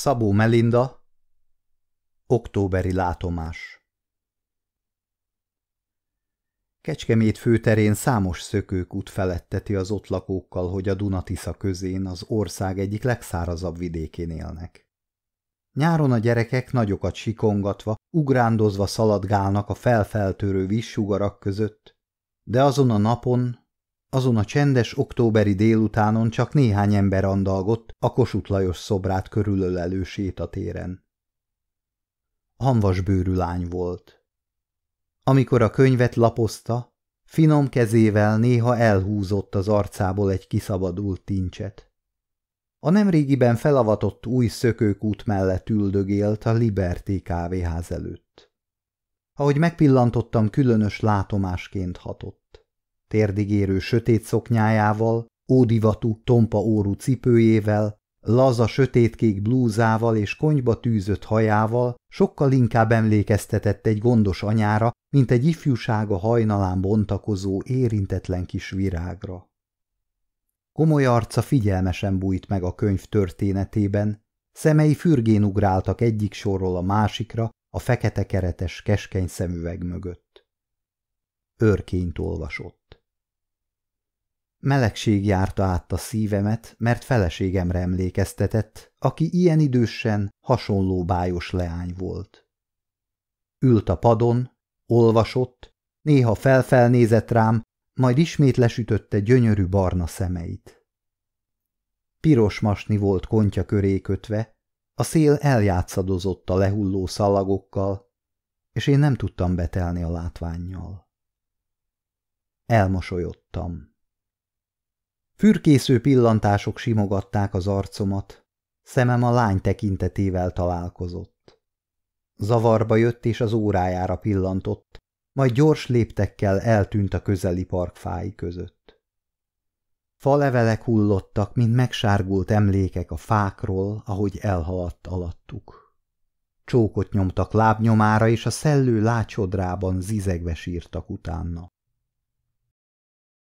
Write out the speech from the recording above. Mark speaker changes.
Speaker 1: Szabó Melinda Októberi látomás Kecskemét főterén számos szökőkút feletteti az ott lakókkal, hogy a Dunatisza közén az ország egyik legszárazabb vidékén élnek. Nyáron a gyerekek nagyokat sikongatva, ugrándozva szaladgálnak a felfeltörő vízsugarak között, de azon a napon, azon a csendes októberi délutánon csak néhány ember andalgott a Kossuth Lajos szobrát körülölelő sétatéren. Hanvasbőrű lány volt. Amikor a könyvet lapozta, finom kezével néha elhúzott az arcából egy kiszabadult tincset. A nemrégiben felavatott új szökőkút mellett üldögélt a Liberté kávéház előtt. Ahogy megpillantottam, különös látomásként hatott térdigérő sötét szoknyájával, ódivatú, tompa órú cipőjével, laza sötétkék blúzával és konyba tűzött hajával sokkal inkább emlékeztetett egy gondos anyára, mint egy ifjúsága hajnalán bontakozó érintetlen kis virágra. Komoly arca figyelmesen bújt meg a könyv történetében, szemei fürgén ugráltak egyik sorról a másikra, a fekete keretes keskeny szemüveg mögött. Örként olvasott. Melegség járta át a szívemet, mert feleségemre emlékeztetett, aki ilyen idősen hasonló bájos leány volt. Ült a padon, olvasott, néha felfelnézett rám, majd ismét lesütötte gyönyörű barna szemeit. Piros masni volt kontya köré kötve, a szél eljátszadozott a lehulló szalagokkal, és én nem tudtam betelni a látványjal. Elmosolyodtam. Fürkésző pillantások simogatták az arcomat. Szemem a lány tekintetével találkozott. Zavarba jött és az órájára pillantott, majd gyors léptekkel eltűnt a közeli parkfái között. levelek hullottak, mint megsárgult emlékek a fákról, ahogy elhaladt alattuk. Csókot nyomtak lábnyomára, és a szellő lácsodrában zizegve sírtak utána.